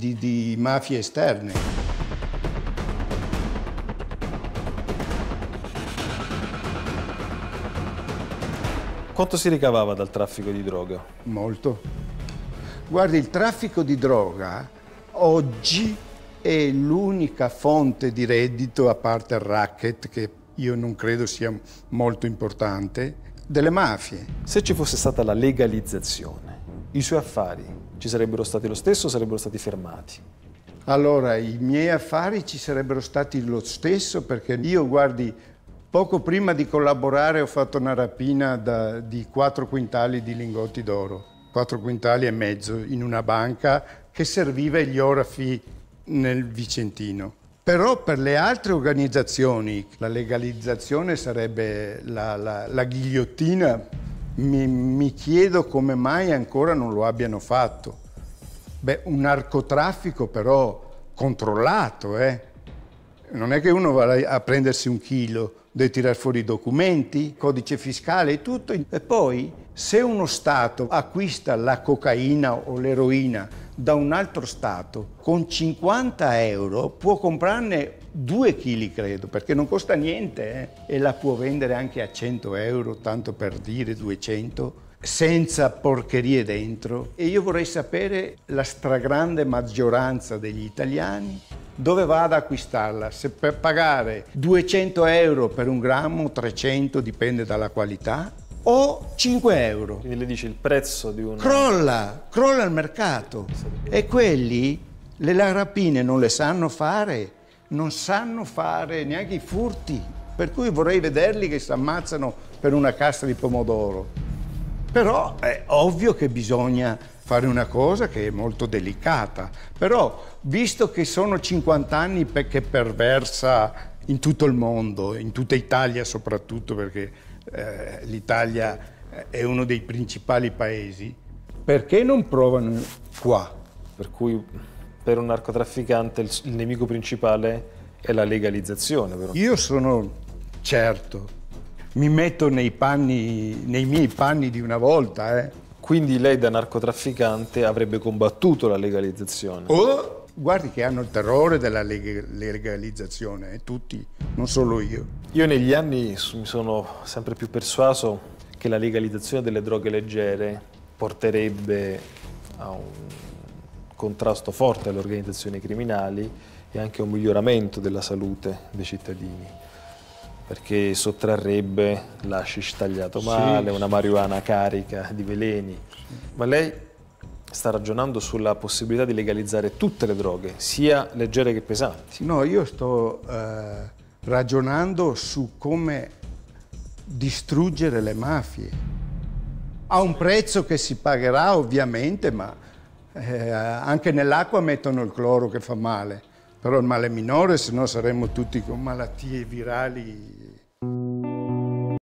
di, di mafie esterne. Quanto si ricavava dal traffico di droga? Molto. Guardi, il traffico di droga oggi è l'unica fonte di reddito, a parte il racket, che io non credo sia molto importante, delle mafie. Se ci fosse stata la legalizzazione, i suoi affari ci sarebbero stati lo stesso o sarebbero stati fermati? Allora, i miei affari ci sarebbero stati lo stesso perché io, guardi, poco prima di collaborare ho fatto una rapina da, di 4 quintali di lingotti d'oro, 4 quintali e mezzo in una banca che serviva agli orafi nel Vicentino. Però per le altre organizzazioni la legalizzazione sarebbe la, la, la ghigliottina mi, mi chiedo come mai ancora non lo abbiano fatto. Beh, un narcotraffico però controllato, eh? Non è che uno va a prendersi un chilo, deve tirare fuori i documenti, codice fiscale e tutto. E poi, se uno Stato acquista la cocaina o l'eroina da un altro Stato, con 50 euro può comprarne 2 kg credo, perché non costa niente eh? e la può vendere anche a 100 euro, tanto per dire 200 senza porcherie dentro e io vorrei sapere la stragrande maggioranza degli italiani dove va ad acquistarla, se per pagare 200 euro per un grammo, 300 dipende dalla qualità, o 5 euro. Quindi le dice il prezzo di un... Crolla, crolla il mercato e quelli le rapine non le sanno fare non sanno fare neanche i furti, per cui vorrei vederli che si ammazzano per una cassa di pomodoro. Però è ovvio che bisogna fare una cosa che è molto delicata, però visto che sono 50 anni che perversa in tutto il mondo, in tutta Italia soprattutto perché eh, l'Italia è uno dei principali paesi, perché non provano qua? Per cui per un narcotrafficante il, il nemico principale è la legalizzazione. Però. Io sono certo, mi metto nei, panni, nei miei panni di una volta. Eh. Quindi lei da narcotrafficante avrebbe combattuto la legalizzazione. Oh, guardi che hanno il terrore della legalizzazione, eh, tutti, non solo io. Io negli anni mi sono sempre più persuaso che la legalizzazione delle droghe leggere porterebbe a un contrasto forte alle organizzazioni criminali e anche un miglioramento della salute dei cittadini perché sottrarrebbe l'hashish tagliato male, sì. una marijuana carica di veleni. Ma lei sta ragionando sulla possibilità di legalizzare tutte le droghe, sia leggere che pesanti. No, io sto eh, ragionando su come distruggere le mafie. A un prezzo che si pagherà ovviamente, ma eh, anche nell'acqua mettono il cloro che fa male, però il male minore, se no saremmo tutti con malattie virali